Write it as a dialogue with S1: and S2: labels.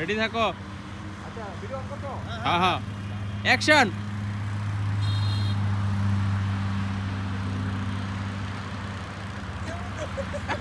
S1: আচ্ছা, রেডি থাকো হ্যাঁ হ্যাঁ অ্যাকশন
S2: হ্যাঁ।